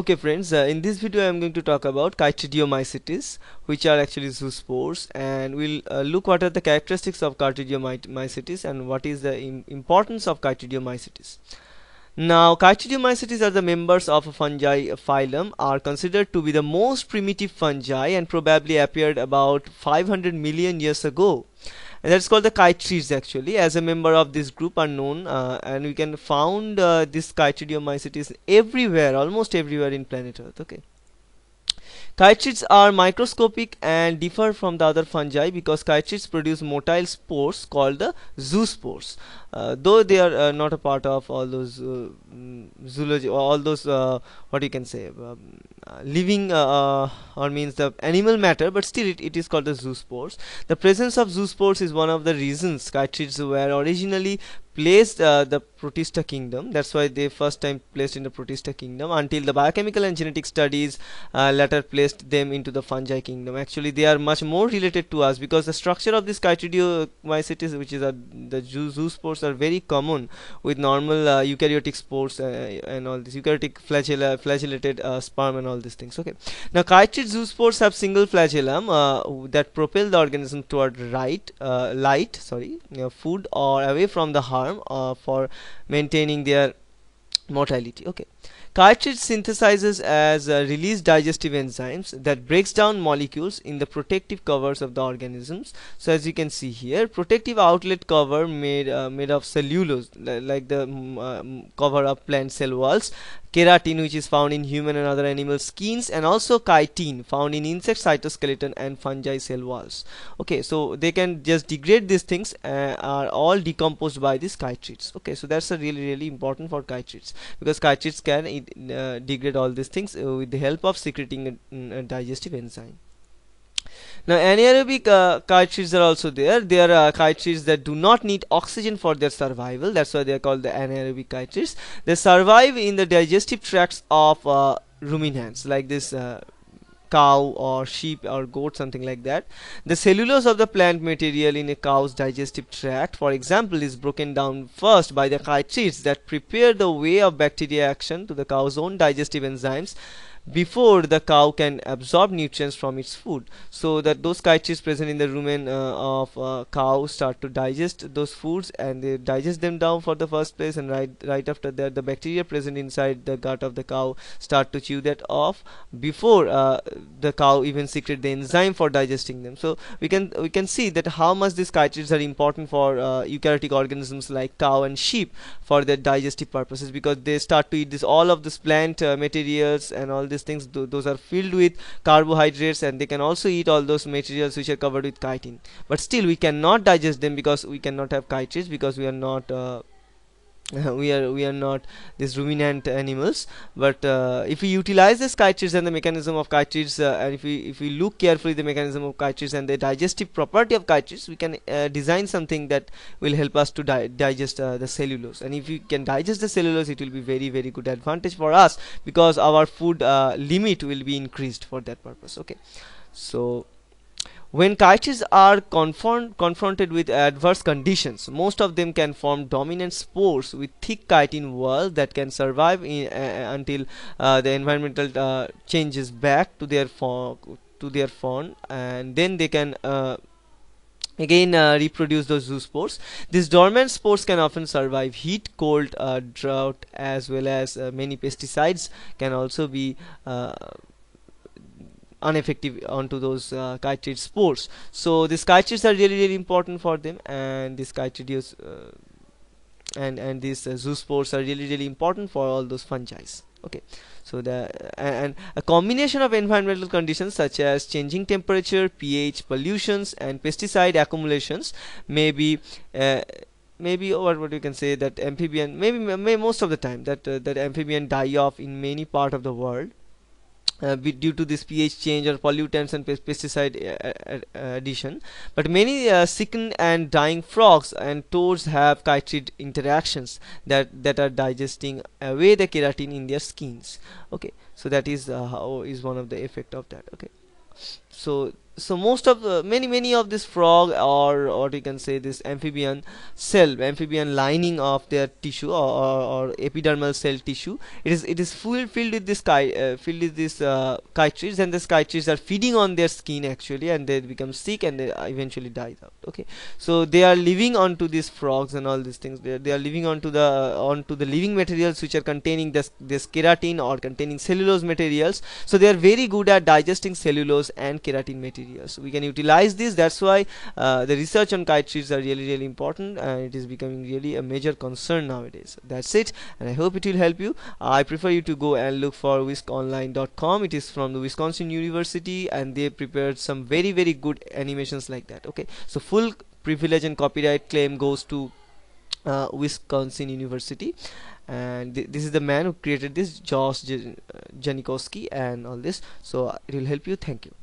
Okay friends, uh, in this video I am going to talk about Chytridiomycetes which are actually zoospores and we'll uh, look what are the characteristics of Chytridiomycetes and what is the Im importance of Chytridiomycetes. Now Chytridiomycetes are the members of a fungi phylum are considered to be the most primitive fungi and probably appeared about 500 million years ago and that's called the chytrids actually as a member of this group are known uh, and we can found uh, this chytridiomycetes everywhere almost everywhere in planet earth okay Chytrids are microscopic and differ from the other fungi because chytrids produce motile spores called the zoospores. Uh, though they are uh, not a part of all those uh, mm, zoology, all those uh, what you can say um, living uh, uh, or means the animal matter but still it, it is called the zoospores the presence of zoospores is one of the reasons cartridges were originally placed uh, the Protista kingdom that's why they first time placed in the Protista kingdom until the biochemical and genetic studies uh, later placed them into the fungi kingdom actually they are much more related to us because the structure of this chytridiomycetes which is uh, the zoospores are very common with normal uh, eukaryotic spores uh, and all this eukaryotic flagella flagellated uh, sperm and all these things okay now chytrid zoospores have single flagellum that propel the organism toward right light sorry you know, food or away from the heart uh, for maintaining their Mortality. okay chitin synthesizes as uh, release digestive enzymes that breaks down molecules in the protective covers of the organisms so as you can see here protective outlet cover made uh, made of cellulose like the um, cover of plant cell walls keratin which is found in human and other animal skins and also chitin found in insect cytoskeleton and fungi cell walls okay so they can just degrade these things and uh, are all decomposed by these chytrids okay so that's a really really important for chytrids because chips can uh, degrade all these things uh, with the help of secreting a, mm, a digestive enzyme now anaerobic uh, are also there they are uh, that do not need oxygen for their survival that's why they are called the anaerobic cartridges they survive in the digestive tracts of uh, ruminants like this uh, cow or sheep or goat something like that the cellulose of the plant material in a cow's digestive tract for example is broken down first by the chitins that prepare the way of bacteria action to the cow's own digestive enzymes before the cow can absorb nutrients from its food so that those chyches present in the rumen uh, of uh, cow start to digest those foods and they digest them down for the first place and right right after that the bacteria present inside the gut of the cow start to chew that off before uh, the cow even secrete the enzyme for digesting them so we can we can see that how much these chytrids are important for uh, eukaryotic organisms like cow and sheep for their digestive purposes because they start to eat this all of this plant uh, materials and all these things th those are filled with carbohydrates and they can also eat all those materials which are covered with chitin but still we cannot digest them because we cannot have chitin because we are not uh, we are we are not these ruminant animals but uh, if we utilize this chytrids and the mechanism of chytrids uh, and if we if we look carefully the mechanism of chytrids and the digestive property of chytrids we can uh, design something that will help us to di digest uh, the cellulose and if we can digest the cellulose it will be very very good advantage for us because our food uh, limit will be increased for that purpose okay so when kites are confront, confronted with adverse conditions, most of them can form dominant spores with thick chitin wall that can survive in, uh, uh until uh, the environmental uh, changes back to their form, to their fawn, and then they can uh, again uh, reproduce those zoospores these dormant spores can often survive heat cold uh, drought as well as uh, many pesticides can also be uh, ineffective onto those uh, spores so these chytrids are really really important for them and these chytridios uh, and and these uh, zoospores are really really important for all those fungi okay so the uh, and a combination of environmental conditions such as changing temperature ph pollutions and pesticide accumulations may be uh, maybe or what you can say that amphibian maybe may most of the time that uh, that amphibian die off in many part of the world uh, due to this pH change or pollutants and pesticide uh, uh, uh, addition. But many uh, sickened and dying frogs and toads have chitrid interactions that, that are digesting away the keratin in their skins. Okay, so that is uh, how is one of the effect of that. Okay, so so most of the many many of this frog or what you can say this amphibian cell amphibian lining of their tissue or, or, or epidermal cell tissue it is it is full filled with this chi, uh, filled with this uh, chytrids and these chytrids are feeding on their skin actually and they become sick and they eventually die out okay so they are living onto these frogs and all these things they are, they are living onto the onto the living materials which are containing this this keratin or containing cellulose materials so they are very good at digesting cellulose and keratin keratin materials we can utilize this that's why uh, the research on kite trees are really really important and it is becoming really a major concern nowadays that's it and I hope it will help you I prefer you to go and look for wisconline.com it is from the Wisconsin University and they prepared some very very good animations like that okay so full privilege and copyright claim goes to uh, Wisconsin University and th this is the man who created this Josh uh, Janikowski and all this so uh, it will help you thank you